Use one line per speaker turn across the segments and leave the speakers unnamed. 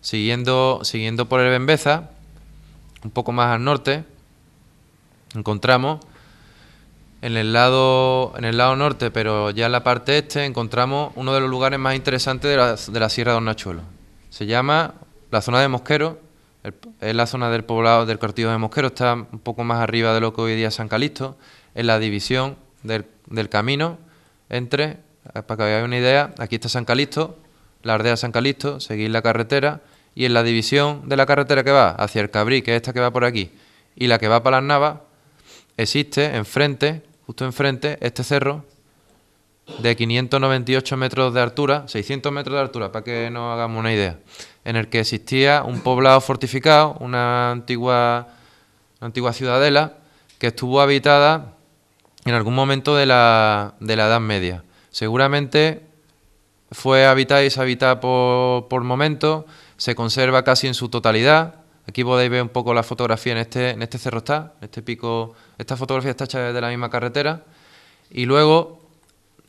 Siguiendo, siguiendo por el Bembeza, un poco más al norte, encontramos en el lado, en el lado norte, pero ya en la parte este, encontramos uno de los lugares más interesantes de la, de la Sierra de Hornachuelo. Se llama la zona de Mosquero, es la zona del poblado del Cortijo de Mosquero, está un poco más arriba de lo que hoy día es San Calixto, es la división del, camino entre, para que veáis una idea, aquí está San Calixto, la Ardea San Calixto, seguir la carretera y en la división de la carretera que va hacia el Cabrí, que es esta que va por aquí, y la que va para las Navas, existe enfrente, justo enfrente, este cerro de 598 metros de altura, 600 metros de altura, para que nos hagamos una idea, en el que existía un poblado fortificado, una antigua, una antigua ciudadela que estuvo habitada en algún momento de la, de la Edad Media. Seguramente fue habitada y deshabitada por, por momento. se conserva casi en su totalidad. Aquí podéis ver un poco la fotografía en este, en este cerro está, en este pico, esta fotografía está hecha de la misma carretera. Y luego,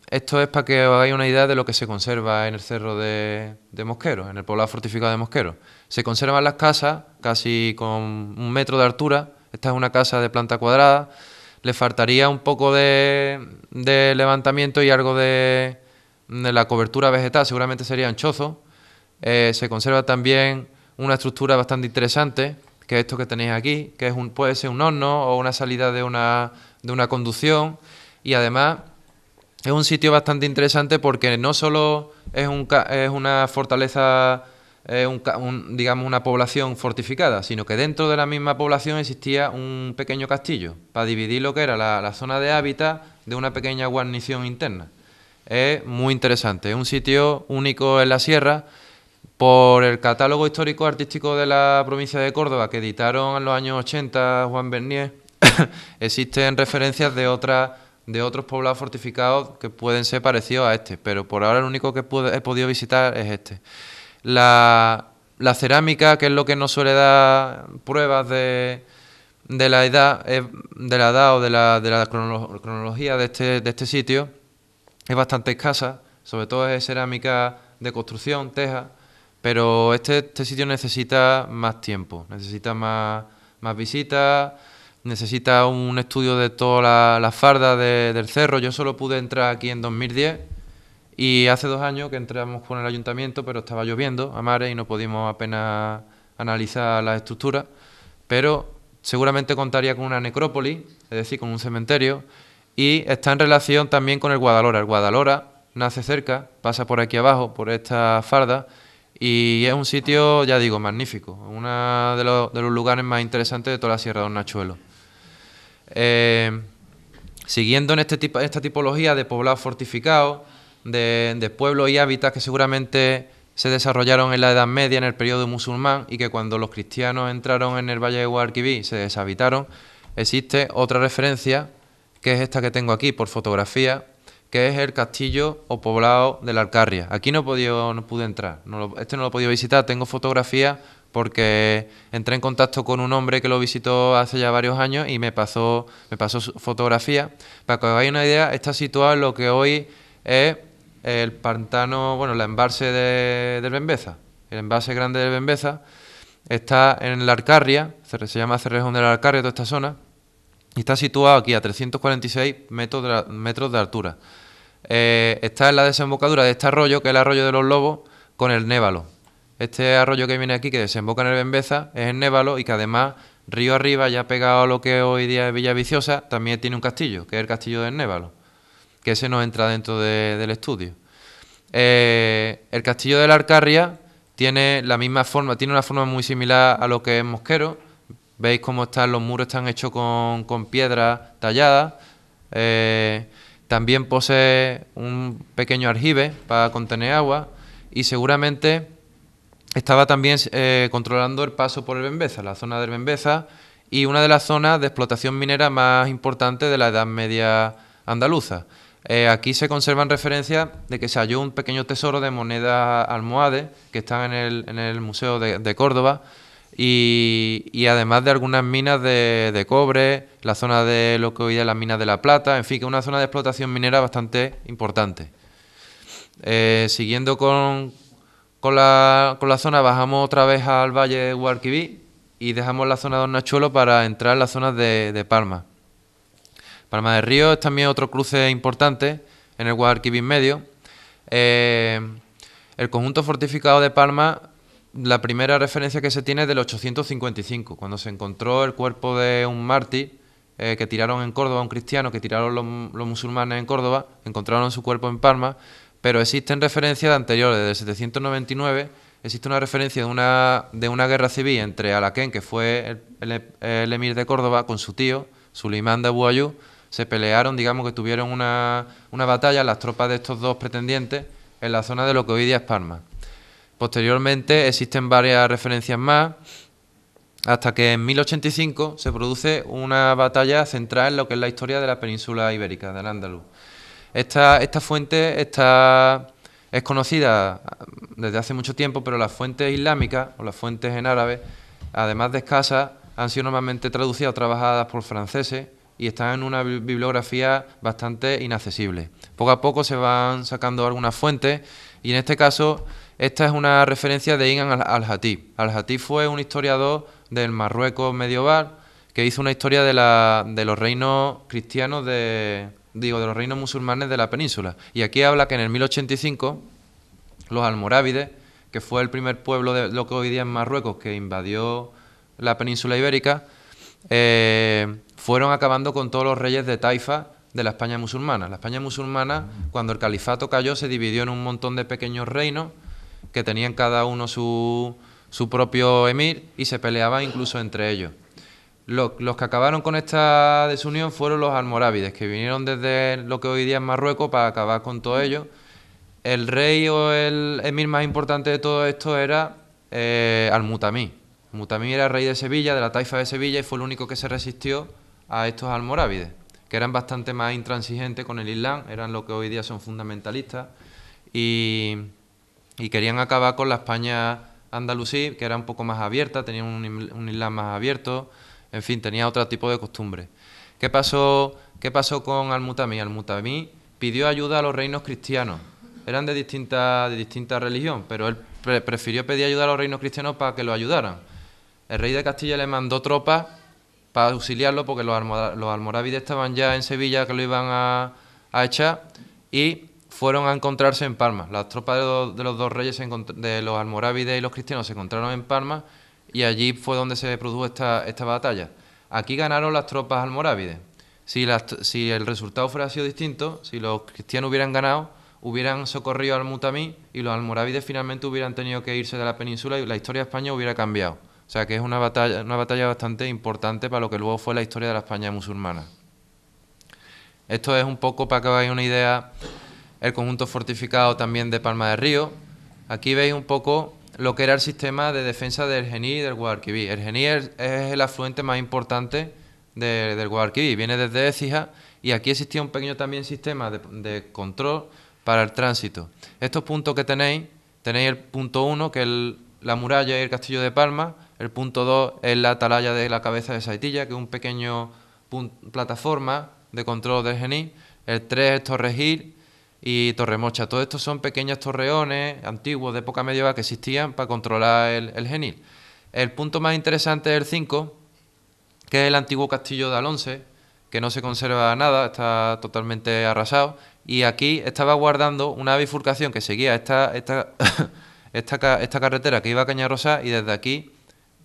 esto es para que os hagáis una idea de lo que se conserva en el cerro de, de Mosquero, en el poblado fortificado de Mosquero. Se conservan las casas casi con un metro de altura, esta es una casa de planta cuadrada, le faltaría un poco de, de levantamiento y algo de, la cobertura vegetal seguramente serían chozos. Eh, se conserva también una estructura bastante interesante, que es esto que tenéis aquí, que es un, puede ser un horno o una salida de una, de una conducción. Y además es un sitio bastante interesante porque no solo es, un, es una fortaleza, eh, digamos, una población fortificada, sino que dentro de la misma población existía un pequeño castillo para dividir lo que era la zona de hábitat de una pequeña guarnición interna es muy interesante. Es un sitio único en la sierra. Por el catálogo histórico artístico de la provincia de Córdoba que editaron en los años 80 Juan Bernier, existen referencias de otras de otros poblados fortificados que pueden ser parecidos a este, pero por ahora el único que he podido visitar es este. La, cerámica, que es lo que nos suele dar pruebas de, la edad, de la edad o de la, de la cronología de este, de este sitio, es bastante escasa, sobre todo es cerámica de construcción, teja, pero este, este sitio necesita más tiempo, necesita más, visitas, necesita un estudio de todas las la fardas del cerro. Yo solo pude entrar aquí en 2010 y hace dos años que entramos con el ayuntamiento, pero estaba lloviendo a mares y no pudimos apenas analizar las estructuras, pero seguramente contaría con una necrópolis, es decir, con un cementerio y está en relación también con el Guadalora. El Guadalora nace cerca, pasa por aquí abajo, por esta farda, y es un sitio, ya digo, magnífico, uno de los, lugares más interesantes de toda la Sierra de Hornachuelo. Eh, siguiendo en este tipo, esta tipología de poblados fortificados, de, pueblos y hábitats que seguramente se desarrollaron en la Edad Media, en el periodo musulmán, y que cuando los cristianos entraron en el Valle de Guadalquivir se deshabitaron, existe otra referencia que es esta que tengo aquí por fotografía, que es el castillo o poblado de la Alcarria. Aquí no, no pude entrar, este no lo he visitar, tengo fotografía porque entré en contacto con un hombre que lo visitó hace ya varios años y me pasó, me pasó fotografía. Para que os hagáis una idea, está situado en lo que hoy es el pantano, bueno, el embalse de, del Bembeza, el embalse grande del Bembeza, está en la Alcarria, se llama Cerrejón de la Alcarria, toda esta zona, está situado aquí a 346 metros de, altura. Eh, está en la desembocadura de este arroyo, que es el arroyo de los lobos, con el Névalo. Este arroyo que viene aquí, que desemboca en el Bembeza, es el Névalo y que además, río arriba, ya pegado a lo que hoy día es Villa Viciosa, también tiene un castillo, que es el castillo del Névalo, que ese no entra dentro del estudio. Eh, el castillo de la Arcarria tiene la misma forma, tiene una forma muy similar a lo que es Mosquero Veis cómo están los muros, están hechos con, piedra tallada. Eh, también posee un pequeño aljibe para contener agua y seguramente estaba también eh, controlando el paso por el Bembeza, la zona del Bembeza, y una de las zonas de explotación minera más importantes de la Edad Media andaluza. Eh, aquí se conservan referencias de que se halló un pequeño tesoro de monedas almohades que están en el, Museo de Córdoba y, además de algunas minas de, cobre, la zona de lo que hoy es la mina de la plata, en fin, que es una zona de explotación minera bastante importante. Eh, siguiendo con, con, la, con, la, zona, bajamos otra vez al valle de Guarquiví. y dejamos la zona de Hornachuelo para entrar en la zona de, Palma. Palma de Río es también otro cruce importante en el Huarquibí medio. Eh, el conjunto fortificado de Palma la primera referencia que se tiene es del 855, cuando se encontró el cuerpo de un mártir eh, que tiraron en Córdoba, un cristiano que tiraron los, musulmanes en Córdoba, encontraron su cuerpo en Palma, pero existen referencias de anteriores, del 799 existe una referencia de una, de una guerra civil entre Alaquén, que fue el, emir de Córdoba, con su tío, Suleimán de Abu se pelearon, digamos que tuvieron una, una batalla las tropas de estos dos pretendientes en la zona de lo que hoy día es Palma. Posteriormente existen varias referencias más, hasta que en 1085 se produce una batalla central en lo que es la historia de la península ibérica, del Andaluz. Esta, esta fuente está, es conocida mm, desde hace mucho tiempo, pero las fuentes islámicas o las fuentes en árabe, además de escasas, han sido normalmente traducidas o trabajadas por franceses y están en una bibliografía bastante inaccesible. Poco a poco se van sacando algunas fuentes y en este caso esta es una referencia de Ingan al-Hatib. Al-Hatib fue un historiador del Marruecos medieval que hizo una historia de, los reinos cristianos de, digo, de los reinos musulmanes de la península. Y aquí habla que en el 1085 los almorávides, que fue el primer pueblo de lo que hoy día es Marruecos que invadió la península ibérica, eh, fueron acabando con todos los reyes de Taifa de la España musulmana. La España musulmana, cuando el califato cayó, se dividió en un montón de pequeños reinos que tenían cada uno su, su propio emir y se peleaban incluso entre ellos. Los, que acabaron con esta desunión fueron los almorávides, que vinieron desde lo que hoy día es Marruecos para acabar con todo ello. El rey o el emir más importante de todo esto era eh, Al-Mutamí. era rey de Sevilla, de la taifa de Sevilla, y fue el único que se resistió a estos almorávides, que eran bastante más intransigentes con el Islam, eran lo que hoy día son fundamentalistas. Y y querían acabar con la España andalusí, que era un poco más abierta, tenía un, un Islam más abierto, en fin, tenía otro tipo de costumbres. ¿Qué pasó, qué pasó con Al-Mutamí? pidió ayuda a los reinos cristianos. Eran de distinta, de religión, pero él prefirió pedir ayuda a los reinos cristianos para que lo ayudaran. El rey de Castilla le mandó tropas para auxiliarlo porque los, almorávides estaban ya en Sevilla que lo iban a, a echar y fueron a encontrarse en Palma. Las tropas de los, dos reyes, de los almorávides y los cristianos, se encontraron en Palma y allí fue donde se produjo esta, batalla. Aquí ganaron las tropas almorávides. Si, el resultado fuera sido distinto, si los cristianos hubieran ganado, hubieran socorrido al Mutamí y los almorávides finalmente hubieran tenido que irse de la península y la historia de España hubiera cambiado. O sea que es una batalla, una batalla bastante importante para lo que luego fue la historia de la España musulmana. Esto es un poco para que hagáis una idea el conjunto fortificado también de Palma de Río. Aquí veis un poco lo que era el sistema de defensa del Gení y del Guadalquivir. El Gení es, el afluente más importante del Guadalquivir, viene desde Écija y aquí existía un pequeño también sistema de, control para el tránsito. Estos puntos que tenéis, tenéis el punto 1, que es la muralla y el castillo de Palma, el punto 2 es la atalaya de la cabeza de Saitilla, que es un pequeño plataforma de control del Gení, el 3 es Torregil, y Torremocha. Todos estos son pequeños torreones antiguos de época medieval que existían para controlar el, genil. El punto más interesante es el 5, que es el antiguo castillo de Alonce, que no se conserva nada, está totalmente arrasado. Y aquí estaba guardando una bifurcación que seguía esta, esta, carretera que iba a Cañarosa y desde aquí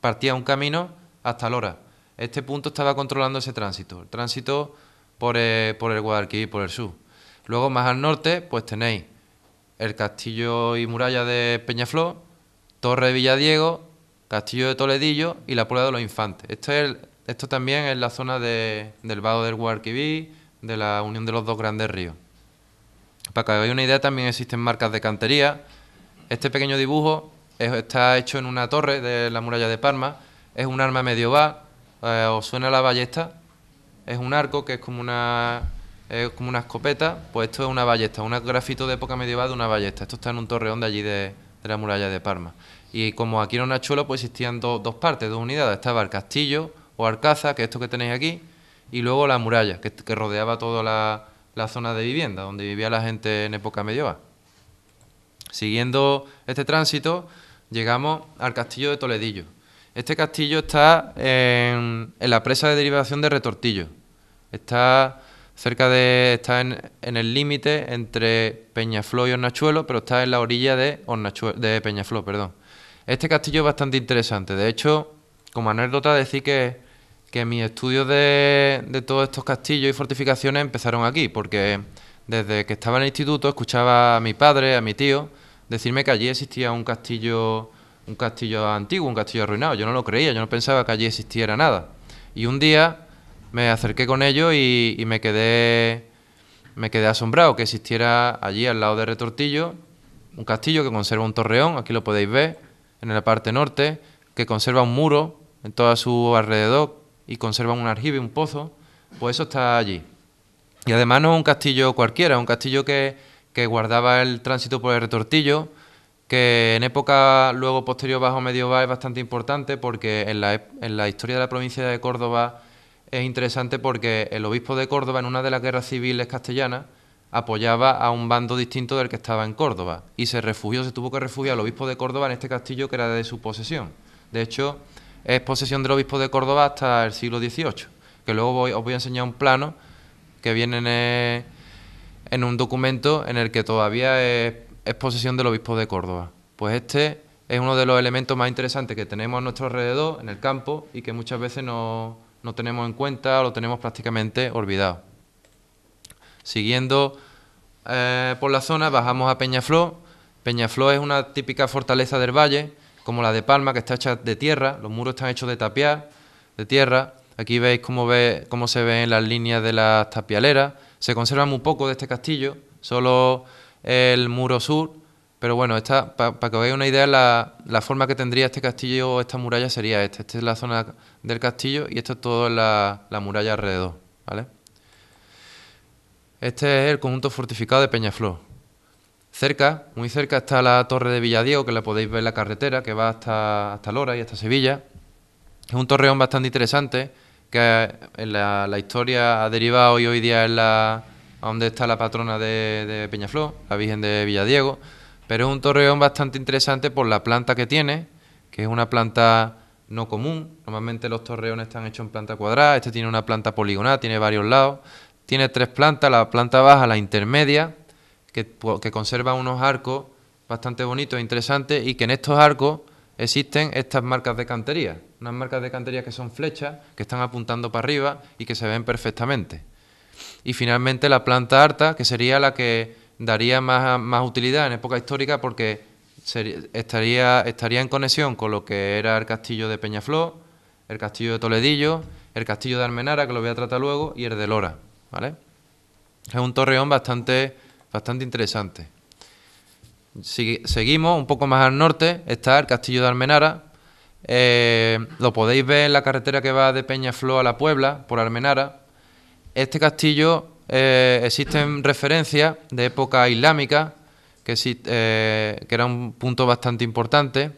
partía un camino hasta Lora. Este punto estaba controlando ese tránsito, el tránsito por el, eh, por el Guadalquivir, por el sur. Luego más al norte, pues tenéis el castillo y muralla de Peñaflor, Torre de Villadiego, Castillo de Toledillo y la Puebla de los Infantes. Esto, es esto también es la zona del Vado del Guadalquivir, de la unión de los dos grandes ríos. Para que hagáis una idea, también existen marcas de cantería. Este pequeño dibujo está hecho en una torre de la muralla de Parma. Es un arma medieval. Eh, ¿Os suena la ballesta? Es un arco que es como una, es como una escopeta, pues esto es una ballesta, un grafito de época medieval de una ballesta. Esto está en un torreón de allí de, la muralla de Parma. Y como aquí era una chula, pues existían dos partes, dos unidades. Estaba el castillo o arcaza, que es esto que tenéis aquí, y luego la muralla, que, rodeaba toda la, zona de vivienda, donde vivía la gente en época medieval. Siguiendo este tránsito, llegamos al castillo de Toledillo. Este castillo está en, en la presa de derivación de Retortillo. Está cerca de. está en, en el límite entre Peñaflor y Hornachuelo, pero está en la orilla de, Hornachuelo, de Peñaflor, perdón. Este castillo es bastante interesante. De hecho, como anécdota, decir que, que mis estudios de, de todos estos castillos y fortificaciones empezaron aquí, porque desde que estaba en el instituto escuchaba a mi padre, a mi tío, decirme que allí existía un castillo, un castillo antiguo, un castillo arruinado. Yo no lo creía, yo no pensaba que allí existiera nada. Y un día me acerqué con ellos y, me quedé me quedé asombrado que existiera allí al lado de Retortillo un castillo que conserva un torreón, aquí lo podéis ver, en la parte norte, que conserva un muro en todo su alrededor y conserva un y un pozo, pues eso está allí. Y además no es un castillo cualquiera, es un castillo que, guardaba el tránsito por el Retortillo, que en época luego posterior bajo medieval es bastante importante porque en la, en la historia de la provincia de Córdoba es interesante porque el obispo de Córdoba en una de las guerras civiles castellanas apoyaba a un bando distinto del que estaba en Córdoba y se refugió, se tuvo que refugiar al obispo de Córdoba en este castillo que era de su posesión. De hecho, es posesión del obispo de Córdoba hasta el siglo XVIII, que luego os voy a enseñar un plano que viene en, un documento en el que todavía es, posesión del obispo de Córdoba. Pues este es uno de los elementos más interesantes que tenemos a nuestro alrededor, en el campo, y que muchas veces no no tenemos en cuenta, lo tenemos prácticamente olvidado. Siguiendo eh, por la zona bajamos a Peñaflor. Peñaflor es una típica fortaleza del valle, como la de Palma, que está hecha de tierra, los muros están hechos de tapiar, de tierra. Aquí veis cómo, ve, cómo se ven las líneas de las tapialeras. Se conserva muy poco de este castillo, solo el muro sur pero bueno, esta, para que os veáis una idea, la, forma que tendría este castillo o esta muralla sería esta. Esta es la zona del castillo y esto es toda la, muralla alrededor, Este es el conjunto fortificado de Peñaflor. Cerca, muy cerca, está la torre de Villadiego, que la podéis ver en la carretera, que va hasta, hasta Lora y hasta Sevilla. Es un torreón bastante interesante, que en la, historia ha derivado y hoy día es la, donde está la patrona de, de Peñaflor, la Virgen de Villadiego. Pero es un torreón bastante interesante por la planta que tiene, que es una planta no común. Normalmente los torreones están hechos en planta cuadrada, este tiene una planta poligonal, tiene varios lados. Tiene tres plantas, la planta baja, la intermedia, que, conserva unos arcos bastante bonitos e interesantes y que en estos arcos existen estas marcas de cantería, unas marcas de cantería que son flechas, que están apuntando para arriba y que se ven perfectamente. Y finalmente la planta harta, que sería la que daría más, utilidad en época histórica porque estaría, estaría en conexión con lo que era el castillo de Peñafló, el castillo de Toledillo, el castillo de Almenara, que lo voy a tratar luego, y el de Lora. ¿vale? Es un torreón bastante, bastante interesante. seguimos un poco más al norte, está el castillo de Almenara. Eh, lo podéis ver en la carretera que va de Peñafló a la Puebla, por Almenara. Este castillo eh, existen referencias de época islámica, eh, que, era un punto bastante importante,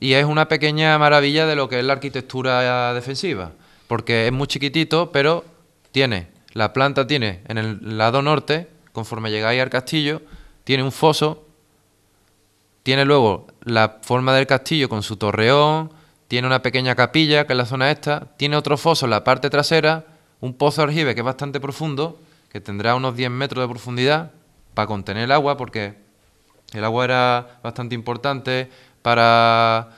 y es una pequeña maravilla de lo que es la arquitectura defensiva, porque es muy chiquitito, pero tiene, la planta tiene en el lado norte, conforme llegáis al castillo, tiene un foso, tiene luego la forma del castillo con su torreón, tiene una pequeña capilla, que es la zona esta, tiene otro foso en la parte trasera, un pozo aljibe que es bastante profundo, que tendrá unos 10 metros de profundidad para contener el agua, porque el agua era bastante importante para,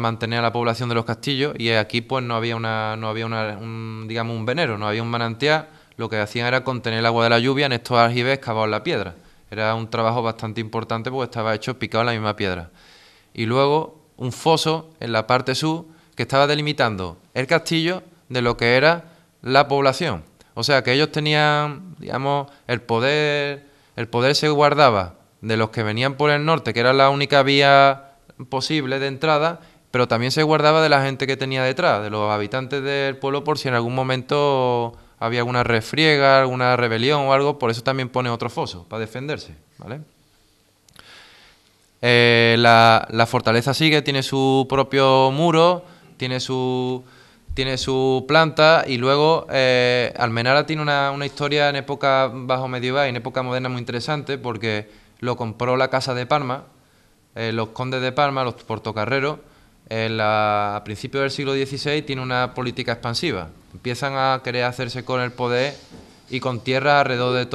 mantener a la población de los castillos y aquí pues no había, una, no había un, digamos, un venero, no había un manantial, lo que hacían era contener el agua de la lluvia en estos aljibes cavados en la piedra. Era un trabajo bastante importante porque estaba hecho picado en la misma piedra. Y luego un foso en la parte sur que estaba delimitando el castillo de lo que era la población. O sea, que ellos tenían, digamos, el poder, el poder se guardaba de los que venían por el norte, que era la única vía posible de entrada, pero también se guardaba de la gente que tenía detrás, de los habitantes del pueblo, por si en algún momento había alguna refriega, alguna rebelión o algo, por eso también pone otro foso, para defenderse, ¿vale? Eh, la fortaleza sigue, tiene su propio muro, tiene su tiene su planta y luego eh, Almenara tiene una, historia en época bajo medieval y en época moderna muy interesante porque lo compró la Casa de Parma, eh, los condes de Parma, los portocarreros, eh, a principios del siglo XVI tiene una política expansiva. Empiezan a querer hacerse con el poder y con tierra alrededor de, de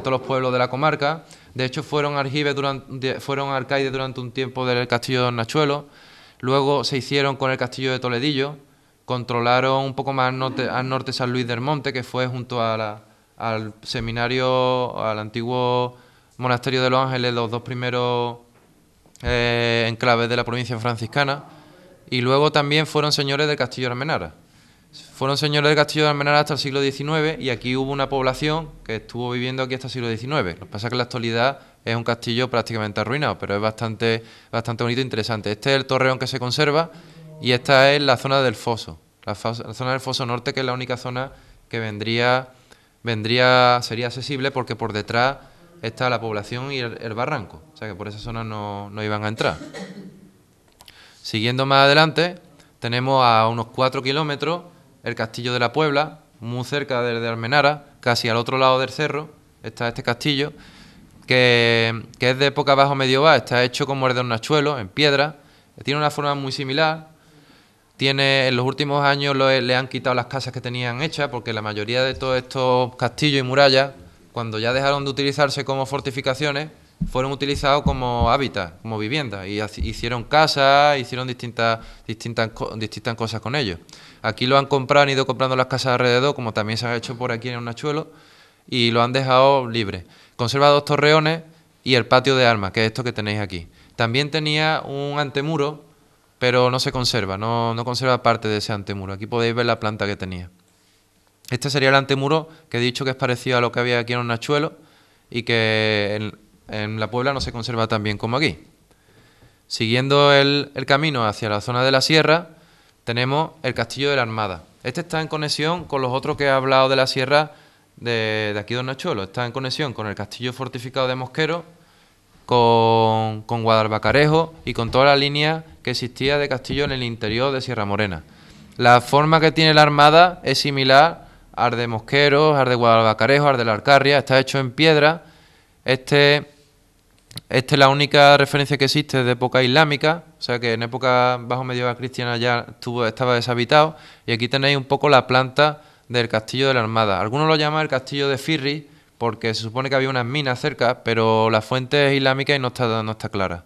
todos los pueblos de la comarca. De hecho, fueron, Argibe durante, fueron durante un tiempo del castillo de Nachuelo. Luego se hicieron con el castillo de Toledillo, controlaron un poco más al norte, San Luis del Monte, que fue junto al seminario, al antiguo monasterio de los Ángeles, los dos primeros eh, enclaves de la provincia franciscana, y luego también fueron señores de Castillo de Almenara. Fueron señores de Castillo de Almenara hasta el siglo XIX y aquí hubo una población que estuvo viviendo aquí hasta el siglo XIX. Lo que pasa que en la actualidad es un castillo prácticamente arruinado, pero es bastante, bastante bonito e interesante. Este es el torreón que se conserva y esta es la zona del foso, la, zona del foso norte, que es la única zona que vendría, vendría sería accesible porque por detrás está la población y el, barranco. O sea que por esa zona no, iban a entrar. Siguiendo más adelante, tenemos a unos 4 kilómetros el castillo de la Puebla, muy cerca de, de, Almenara, casi al otro lado del cerro, está este castillo, que, es de época bajo medieval, está hecho como el de un nachuelo, en piedra, tiene una forma muy similar, en los últimos años le han quitado las casas que tenían hechas porque la mayoría de todos estos castillos y murallas, cuando ya dejaron de utilizarse como fortificaciones, fueron utilizados como hábitat, como vivienda, y hicieron casas, hicieron distintas, distintas, distintas cosas con ellos. Aquí lo han comprado, han ido comprando las casas alrededor, como también se ha hecho por aquí en Unachuelo, y lo han dejado libre. Conserva dos torreones y el patio de armas, que es esto que tenéis aquí. También tenía un antemuro pero no se conserva, no, no conserva parte de ese antemuro. Aquí podéis ver la planta que tenía. Este sería el antemuro que he dicho que es parecido a lo que había aquí en un Nachuelo y que en, la Puebla no se conserva tan bien como aquí. Siguiendo el, camino hacia la zona de la sierra, tenemos el Castillo de la Armada. Este está en conexión con los otros que he hablado de la sierra de, aquí de Nachuelo. Está en conexión con el Castillo Fortificado de Mosquero con, con Guadalbacarejo y con toda la línea que existía de castillo en el interior de Sierra Morena. La forma que tiene la armada es similar al de Mosqueros, al de Guadalbacarejo, al de la Alcarria, está hecho en piedra. Este, esta es la única referencia que existe de época islámica, o sea que en época bajo medieval cristiana ya estaba deshabitado. Y aquí tenéis un poco la planta del castillo de la Armada. Algunos lo llaman el castillo de Firri, porque se supone que había unas minas cerca, pero la fuente es islámica y no está, no clara.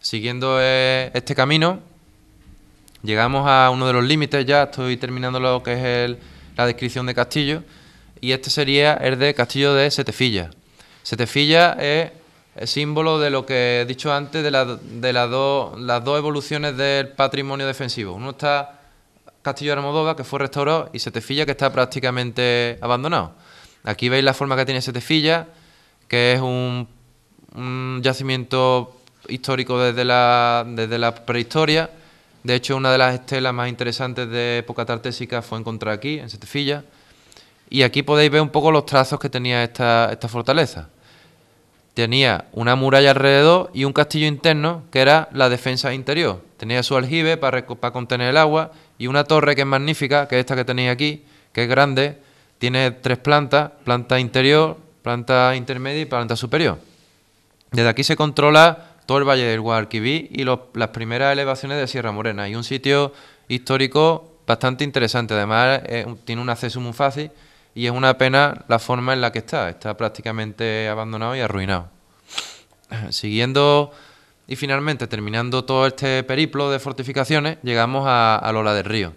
Siguiendo eh, este camino, llegamos a uno de los límites, ya estoy terminando lo que es la descripción de castillo, y este sería el de castillo de Setefilla. Setefilla es el símbolo de lo que he dicho antes de, las dos evoluciones del patrimonio defensivo. Uno está Castillo de Almodóvar, que fue restaurado, y Setefilla, que está prácticamente abandonado. Aquí veis la forma que tiene Setefilla, que es un, yacimiento histórico desde la, desde la prehistoria. De hecho, una de las estelas más interesantes de época tartésica fue encontrada aquí, en Setefilla. Y aquí podéis ver un poco los trazos que tenía esta, fortaleza. Tenía una muralla alrededor y un castillo interno que era la defensa interior. Tenía su aljibe para, para contener el agua y una torre que es magnífica, que es esta que tenéis aquí, que es grande, tiene tres plantas, planta interior, planta intermedia y planta superior. Desde aquí se controla todo el valle del Guadalquivir y las primeras elevaciones de Sierra Morena. Y un sitio histórico bastante interesante. Además, tiene un acceso muy fácil y es una pena la forma en la que está. Está prácticamente abandonado y arruinado. Siguiendo y finalmente terminando todo este periplo de fortificaciones, llegamos a, a Lola del Río.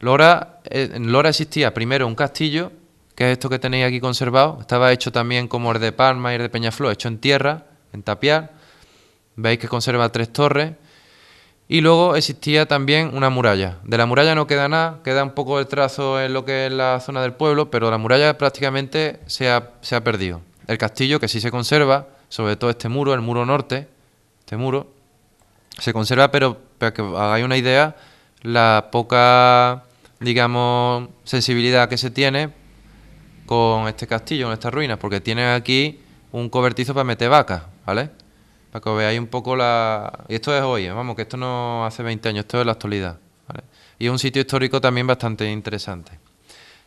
Lora eh, en Lora existía primero un castillo, que es esto que tenéis aquí conservado. Estaba hecho también como el de Palma y el de Peñaflor, hecho en tierra, en tapiar. Veis que conserva tres torres. Y luego existía también una muralla. De la muralla no queda nada, queda un poco el trazo en lo que es la zona del pueblo, pero la muralla prácticamente se ha, se ha perdido. El castillo, que sí se conserva, sobre todo este muro, el muro norte, este muro, se conserva, pero para que hagáis una idea, la poca digamos, sensibilidad que se tiene con este castillo, con estas ruinas, porque tienen aquí un cobertizo para meter vacas, ¿vale? Para que veáis un poco la... Y esto es hoy, vamos, que esto no hace 20 años, esto es la actualidad, ¿vale? Y es un sitio histórico también bastante interesante.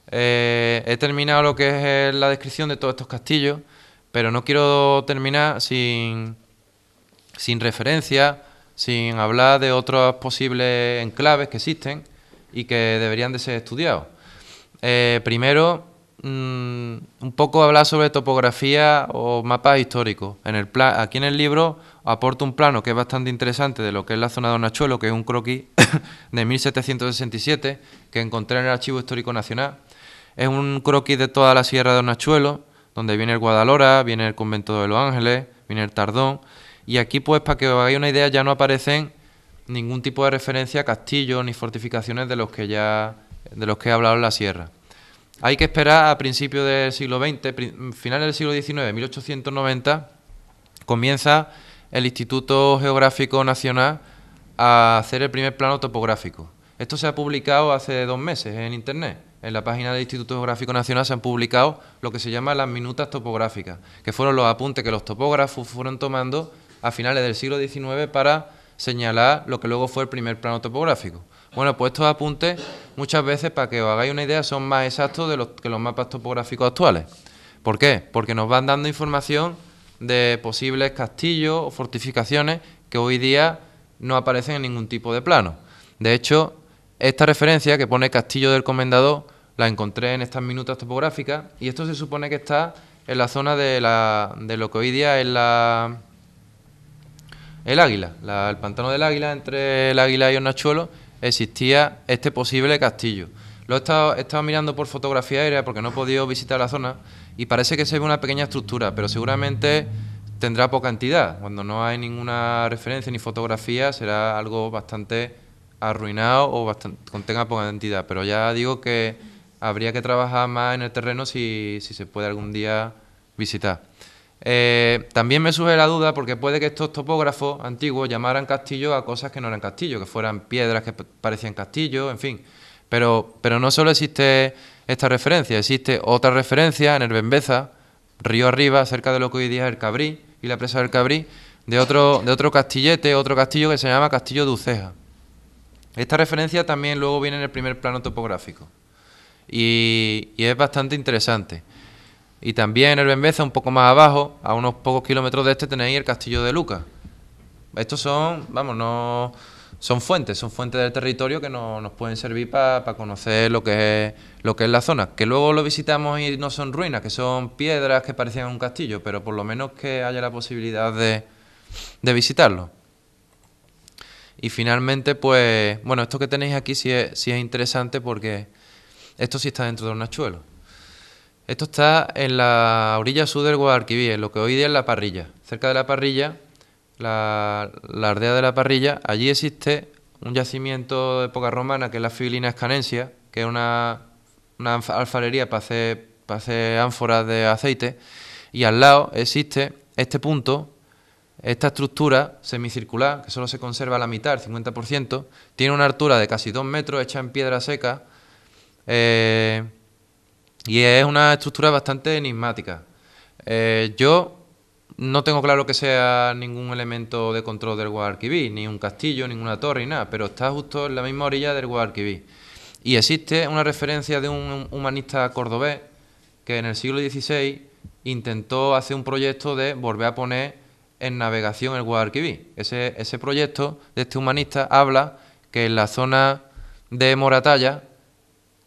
Eh, he terminado lo que es la descripción de todos estos castillos, pero no quiero terminar sin, sin referencia, sin hablar de otros posibles enclaves que existen, y que deberían de ser estudiados. Eh, primero, mm, un poco hablar sobre topografía o mapas históricos. En el plan, aquí en el libro aporto un plano que es bastante interesante de lo que es la zona de Donachuelo, que es un croquis de 1767 que encontré en el Archivo Histórico Nacional. Es un croquis de toda la sierra de Donachuelo, donde viene el Guadalora, viene el convento de Los Ángeles, viene el Tardón. Y aquí, pues, para que os hagáis una idea, ya no aparecen ningún tipo de referencia a castillos ni fortificaciones de los que ya de los que he hablado en la sierra. Hay que esperar a principios del siglo XX, finales del siglo XIX, 1890, comienza el Instituto Geográfico Nacional a hacer el primer plano topográfico. Esto se ha publicado hace dos meses en Internet. En la página del Instituto Geográfico Nacional se han publicado lo que se llama las minutas topográficas, que fueron los apuntes que los topógrafos fueron tomando a finales del siglo XIX para señalar lo que luego fue el primer plano topográfico. Bueno, pues estos apuntes muchas veces, para que os hagáis una idea, son más exactos de los, que los mapas topográficos actuales. ¿Por qué? Porque nos van dando información de posibles castillos o fortificaciones que hoy día no aparecen en ningún tipo de plano. De hecho, esta referencia que pone Castillo del Comendador la encontré en estas minutas topográficas y esto se supone que está en la zona de, la, de lo que hoy día es la el Águila, el pantano del Águila, entre el Águila y Hornachuelo, existía este posible castillo. Lo he estado, mirando por fotografía aérea porque no he podido visitar la zona y parece que se ve una pequeña estructura, pero seguramente tendrá poca entidad. Cuando no hay ninguna referencia ni fotografía será algo bastante arruinado o bastante, contenga poca entidad. Pero ya digo que habría que trabajar más en el terreno si, si se puede algún día visitar. Eh, también me surge la duda porque puede que estos topógrafos antiguos llamaran castillo a cosas que no eran castillo, que fueran piedras que parecían castillo, en fin. Pero, no solo existe esta referencia, existe otra referencia en el Bembeza, río arriba, cerca de lo que hoy día es el Cabrí y la presa del Cabrí, de otro, de otro castillete, otro castillo que se llama Castillo de Uceja. Esta referencia también luego viene en el primer plano topográfico y es bastante interesante. Y también en el bembeza un poco más abajo, a unos pocos kilómetros de este, tenéis el Castillo de Lucas. Estos son, vamos, no son fuentes, son fuentes del territorio que no, nos pueden servir para conocer lo que, es, lo que es la zona. Que luego lo visitamos y no son ruinas, que son piedras que parecían un castillo, pero por lo menos que haya la posibilidad de, visitarlo. Y finalmente, pues, bueno, esto que tenéis aquí sí es, sí es interesante porque esto sí está dentro de un achuelo. Esto está en la orilla sur del Guadalquivir, lo que hoy día es la parrilla. Cerca de la parrilla, la, aldea de la parrilla, allí existe un yacimiento de época romana que es la Fibilina Escanencia, que es una, una alfarería para hacer, ánforas de aceite. Y al lado existe este punto, esta estructura semicircular, que solo se conserva a la mitad, el 50%, tiene una altura de casi 2 metros, hecha en piedra seca. Eh, y es una estructura bastante enigmática. Eh, yo no tengo claro que sea ningún elemento de control del Guadalquivir, ni un castillo, ninguna torre, ni nada, pero está justo en la misma orilla del Guadalquivir. Y existe una referencia de un humanista cordobés que en el siglo XVI intentó hacer un proyecto de volver a poner en navegación el Guadalquivir. ese proyecto de este humanista habla que en la zona de Moratalla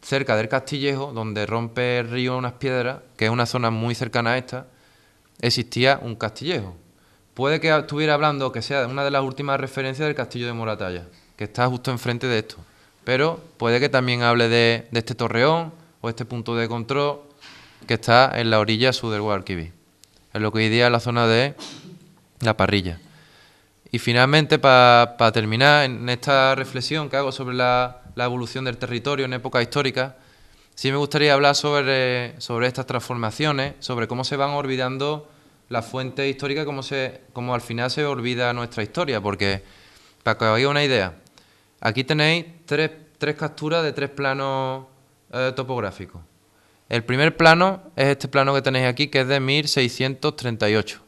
cerca del Castillejo, donde rompe el río unas piedras, que es una zona muy cercana a esta, existía un castillejo. Puede que estuviera hablando que sea una de las últimas referencias del castillo de Moratalla, que está justo enfrente de esto. Pero puede que también hable de, este torreón o este punto de control que está en la orilla sur del Guadalquivir, en lo que hoy día es la zona de la parrilla. Y finalmente, para terminar, en esta reflexión que hago sobre la la evolución del territorio en época histórica, sí me gustaría hablar sobre, sobre estas transformaciones, sobre cómo se van olvidando las fuentes históricas, cómo, se, cómo al final se olvida nuestra historia, porque para que os hagáis una idea, aquí tenéis tres, capturas de tres planos eh, topográficos. El primer plano es este plano que tenéis aquí, que es de 1638.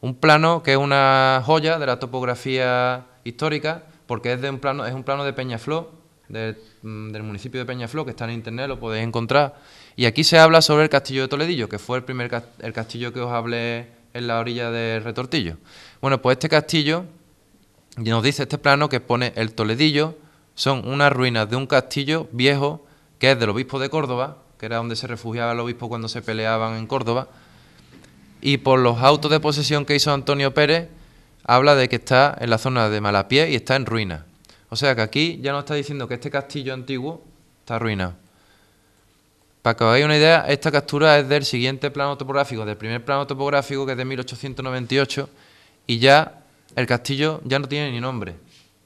Un plano que es una joya de la topografía histórica, porque es, de un, plano, es un plano de Peñafló... Mm, del, municipio de Peñaflor, que está en internet, lo podéis encontrar. Y aquí se habla sobre el castillo de Toledillo, que fue el primer el castillo que os hablé en la orilla de Retortillo. Bueno, pues este castillo, nos dice este plano que pone el Toledillo, son unas ruinas de un castillo viejo que es del obispo de Córdoba, que era donde se refugiaba el obispo cuando se peleaban en Córdoba. Y por los autos de posesión que hizo Antonio Pérez, habla de que está en la zona de Malapié y está en ruinas. O sea que aquí ya nos está diciendo que este castillo antiguo está arruinado. Para que os hagáis una idea, esta captura es del siguiente plano topográfico, del primer plano topográfico que es de 1898, y ya el castillo ya no tiene ni nombre,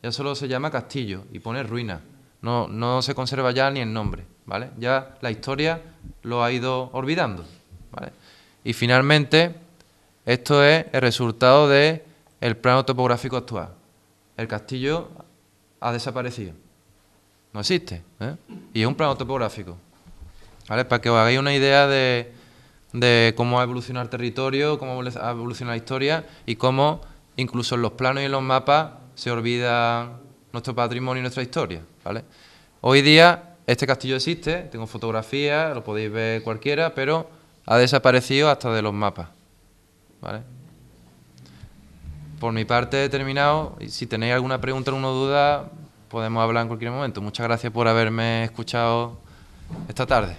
ya solo se llama castillo y pone ruina, no, no se conserva ya ni el nombre, ¿vale? Ya la historia lo ha ido olvidando, ¿vale? Y finalmente, esto es el resultado del el plano topográfico actual. El castillo ha desaparecido. No existe. ¿eh? Y es un plano topográfico. ¿Vale? Para que os hagáis una idea de, cómo ha evolucionado el territorio, cómo ha evolucionado la historia y cómo incluso en los planos y en los mapas se olvida nuestro patrimonio y nuestra historia. ¿vale? Hoy día este castillo existe, tengo fotografías, lo podéis ver cualquiera, pero ha desaparecido hasta de los mapas. ¿vale? por mi parte he terminado. Si tenéis alguna pregunta o duda, podemos hablar en cualquier momento. Muchas gracias por haberme escuchado esta tarde.